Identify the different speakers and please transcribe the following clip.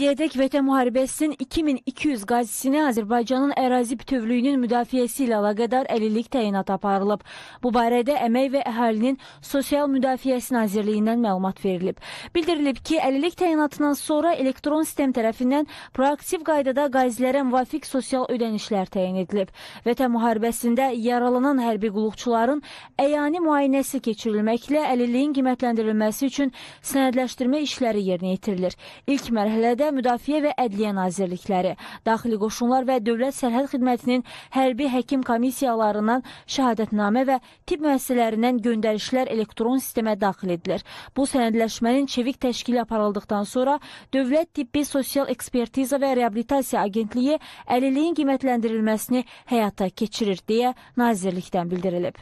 Speaker 1: İndiyədək Vətən Müharibəsinin 2200 qazisinə Azərbaycanın ərazi bütövlüyünün müdafiəsi ilə əlaqədar əlillik təyinat aparılıb. Bu barədə Əmək və Əhalinin Sosial Müdafiəsi Nazirliyindən məlumat verilib. Bildirilib ki, əlillik təyinatından sonra elektron sistem tərəfindən proaktiv qaydada qazilərə müvafiq sosial ödənişlər təyin edilib. Vətən Müharibəsində yaralanan hərbi qulluqçuların əyani müayinəsi keçirilməklə əlilliyin qiymətləndirilməsi üçün sənədləşdirmə işləri yerinə yetirilir. İlk mərhələdə Müdafiə və Ədliyyə Nazirlikləri, Daxili Qoşunlar və Dövlət Sərhəd Xidmətinin hərbi həkim komissiyalarından şəhadətnamə və tibb müəssisələrindən göndərişlər elektron sistemə daxil edilir. Bu sənədləşmənin çevik təşkili aparıldıktan sonra Dövlət Tibbi Sosial Ekspertiza və Reabilitasiya Agentliyi əliliyin qiymətləndirilməsini həyata keçirir deyə nazirlikdən bildirilib.